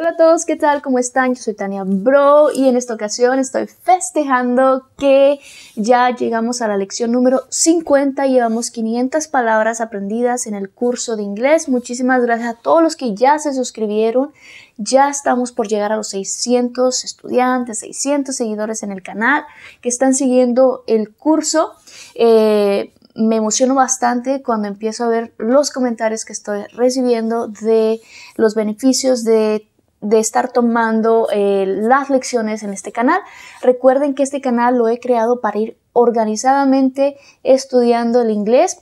Hola a todos, ¿qué tal? ¿Cómo están? Yo soy Tania Bro y en esta ocasión estoy festejando que ya llegamos a la lección número 50. Llevamos 500 palabras aprendidas en el curso de inglés. Muchísimas gracias a todos los que ya se suscribieron. Ya estamos por llegar a los 600 estudiantes, 600 seguidores en el canal que están siguiendo el curso. Eh, me emociono bastante cuando empiezo a ver los comentarios que estoy recibiendo de los beneficios de de estar tomando eh, las lecciones en este canal. Recuerden que este canal lo he creado para ir organizadamente estudiando el inglés.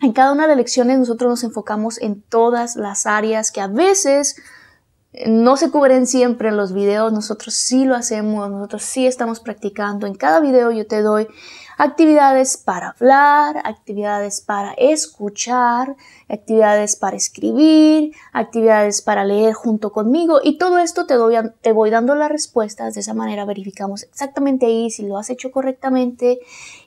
En cada una de las lecciones nosotros nos enfocamos en todas las áreas que a veces no se cubren siempre en los videos, nosotros sí lo hacemos, nosotros sí estamos practicando. En cada video yo te doy Actividades para hablar, actividades para escuchar, actividades para escribir, actividades para leer junto conmigo y todo esto te, te voy dando las respuestas. De esa manera verificamos exactamente ahí si lo has hecho correctamente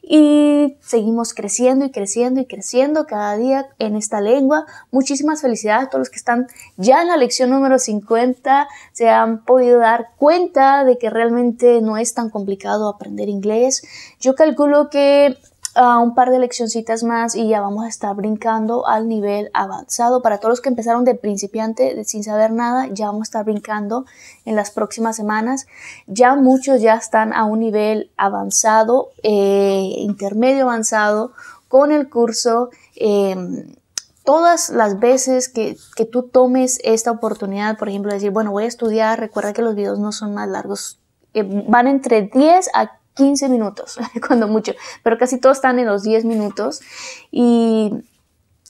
y seguimos creciendo y creciendo y creciendo cada día en esta lengua. Muchísimas felicidades a todos los que están ya en la lección número 50. Se han podido dar cuenta de que realmente no es tan complicado aprender inglés. Yo calculo que a ah, un par de leccioncitas más y ya vamos a estar brincando al nivel avanzado. Para todos los que empezaron de principiante, sin saber nada, ya vamos a estar brincando en las próximas semanas. Ya muchos ya están a un nivel avanzado, eh, intermedio avanzado, con el curso. Em, todas las veces que, tú tomes esta oportunidad, por ejemplo, decir, bueno, voy a estudiar, recuerda que los videos no son más largos, eh, van entre 10 a 15 minutos, cuando mucho, pero casi todos están en los 10 minutos y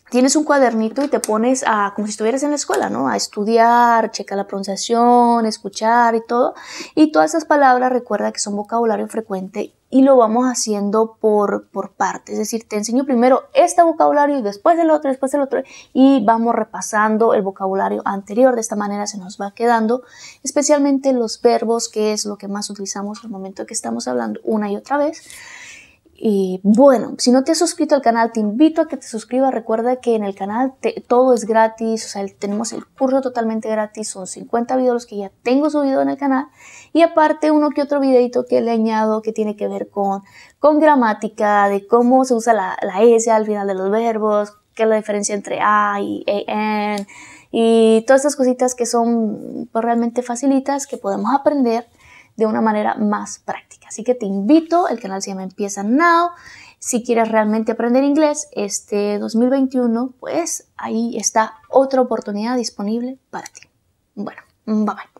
tienes un cuadernito y te pones a, como si estuvieras en la escuela, ¿no? A estudiar, checa la pronunciación, escuchar y todo. Y todas esas palabras recuerda que son vocabulario frecuente y lo vamos haciendo por, por parte. Es decir, te enseño primero este vocabulario y después el otro, después el otro. Y vamos repasando el vocabulario anterior. De esta manera se nos va quedando, especialmente los verbos, que es lo que más utilizamos al momento que estamos hablando una y otra vez. Y bueno, si no te has suscrito al canal, te invito a que te suscribas. Recuerda que en el canal todo es gratis, o sea, tenemos el curso totalmente gratis, son 50 videos que ya tengo subido en el canal. Y aparte uno que otro videito que le añado que tiene que ver con, con gramática, de cómo se usa la, la S al final de los verbos, qué es la diferencia entre A y AN, e, y todas estas cositas que son pues, realmente facilitas que podemos aprender de una manera más práctica. Así que te invito, el canal se llama Empieza Now. Si quieres realmente aprender inglés este 2021, pues ahí está otra oportunidad disponible para ti. Bueno, bye bye.